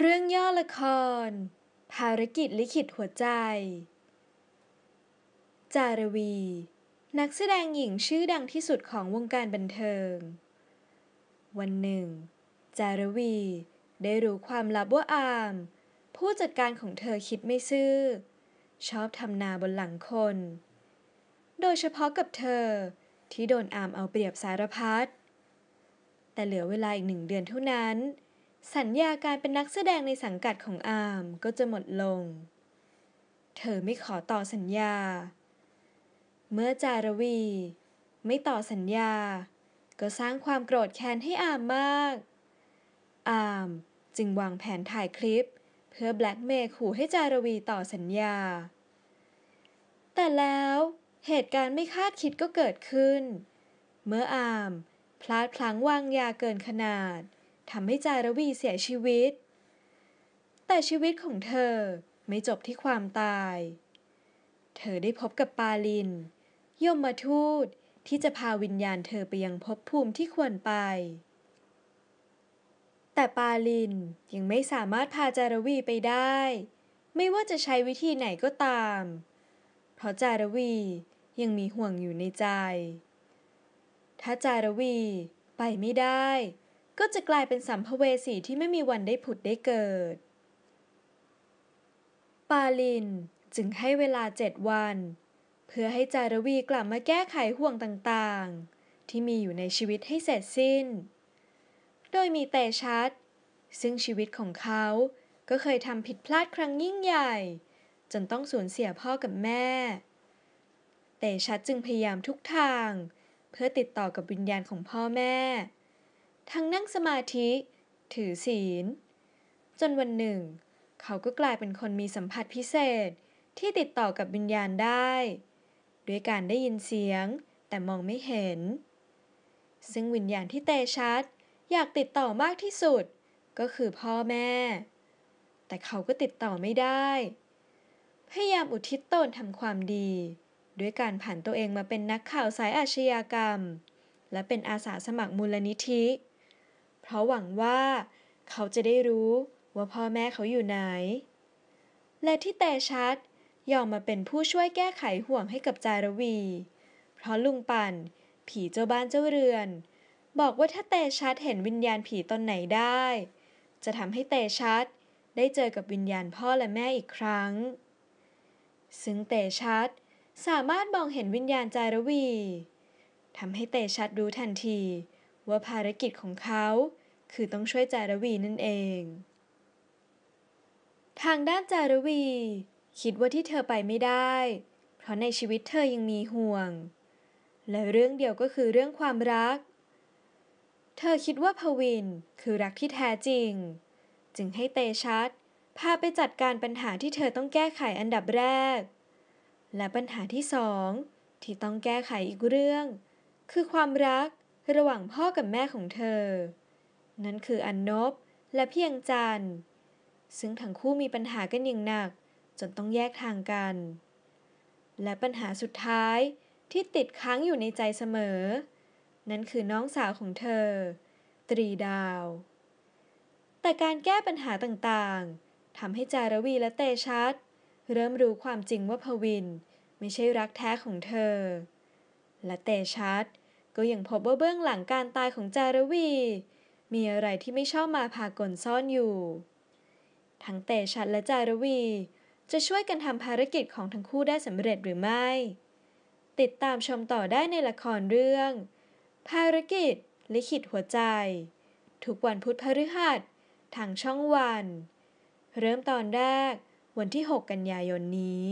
เรื่องย่อละคร ภารกิจลิขิตหัวใจ จารวี นักแสดงหญิงชื่อดังที่สุดของวงการบันเทิง วันหนึ่ง จารวี ได้รู้ความลับว่าอาม ผู้จัดการของเธอคิดไม่ซื่อชอบทำนาบนหลังคน โดยเฉพาะกับเธอที่โดนอามเอาเปรียบสารพัดแต่เหลือเวลาอีกหนึ่งเดือนเท่านั้นสัญญาการเป็นนักแสดงในสังกัดของอาร์มก็จะหมดลง เธอไม่ขอต่อสัญญา เมื่อจารวีไม่ต่อสัญญา ก็สร้างความโกรธแค้นให้อามมาก อามจึงวางแผนถ่ายคลิป เพื่อแบล็กเมย์ขู่ให้จารวีต่อสัญญา แต่แล้วเหตุการณ์ไม่คาดคิดก็เกิดขึ้น เมื่ออามพลาดพลั้งวางยาเกินขนาดทำให้จารวีเสียชีวิต แต่ชีวิตของเธอไม่จบที่ความตาย เธอได้พบกับปาลิน ยมมาทูตที่จะพาวิญญาณเธอไปยังภพภูมิที่ควรไป แต่ปาลินยังไม่สามารถพาจารวีไปได้ ไม่ว่าจะใช้วิธีไหนก็ตาม เพราะจารวียังมีห่วงอยู่ในใจ ถ้าจารวีไปไม่ได้ก็จะกลายเป็นสัมภเวสีที่ไม่มีวันได้ผุดได้เกิด ปาลินจึงให้เวลาเจ็ดวัน เพื่อให้จารวีกลับมาแก้ไขห่วงต่างๆ ที่มีอยู่ในชีวิตให้เสร็จสิ้น โดยมีแต่ชัด ซึ่งชีวิตของเขา ก็เคยทำผิดพลาดครั้งยิ่งใหญ่ จนต้องสูญเสียพ่อกับแม่ แต่ชัดจึงพยายามทุกทาง เพื่อติดต่อกับวิญญาณของพ่อแม่ทั้งนั่งสมาธิ ถือศีล จนวันหนึ่ง เขาก็กลายเป็นคนมีสัมผัสพิเศษที่ติดต่อกับวิญญาณได้ ด้วยการได้ยินเสียง แต่มองไม่เห็น ซึ่งวิญญาณที่เตชัด อยากติดต่อมากที่สุด ก็คือพ่อแม่ แต่เขาก็ติดต่อไม่ได้ พยายามอุทิศตนทำความดีด้วยการผ่านตัวเองมาเป็นนักข่าวสายอาชญากรรม และเป็นอาสาสมัครมูลนิธิราะหวังว่า เขาจะได้รู้ ว่าพ่อแม่เขาอยู่ไหน และที่เตชัดยอมมาเป็นผู้ช่วยแก้ไขห่วงให้กับจารวี เพราะลุงปั่นผีเจ้าบ้านเจ้าเรือน บอกว่าถ้าเตชัดเห็นวิญญาณผีตนไหนได้ จะทำให้เตชัดได้เจอกับวิญญาณพ่อและแม่อีกครั้ง ซึ่งเตชัดสามารถมองเห็นวิญญาณจารวีทำให้เตชัดรู้ทันทีว่าภารกิจของเขาคือต้องช่วยจารวีนั่นเอง ทางด้านจารวี คิดว่าที่เธอไปไม่ได้ เพราะในชีวิตเธอยังมีห่วง และเรื่องเดียวก็คือเรื่องความรัก เธอคิดว่าพวินคือรักที่แท้จริง จึงให้เตชัดพาไปจัดการปัญหาที่เธอต้องแก้ไขอันดับแรก และปัญหาที่สอง ที่ต้องแก้ไขอีกเรื่อง คือความรักระหว่างพ่อกับแม่ของเธอนั่นคืออันนบและเพียงจันซึ่งทั้งคู่มีปัญหากันอย่างหนัก จนต้องแยกทางกัน และปัญหาสุดท้ายที่ติดค้างอยู่ในใจเสมอ นั่นคือน้องสาวของเธอ ตรีดาว แต่การแก้ปัญหาต่างๆทำให้จารวีและเตชัด เริ่มรู้ความจริงว่าพวินไม่ใช่รักแท้ของเธอ และเตชัด ก็ยังพบว่าเบื้องหลังการตายของจารวีมีอะไรที่ไม่ชอบมาพากลซ่อนอยู่ ทั้งเตชัดและจารวี จะช่วยกันทำภารกิจของทั้งคู่ได้สำเร็จหรือไม่ ติดตามชมต่อได้ในละครเรื่อง ภารกิจ ลิขิตหัวใจ ทุกวันพุธพฤหัสทางช่องวัน เริ่มตอนแรกวันที่ 6 กันยายนนี้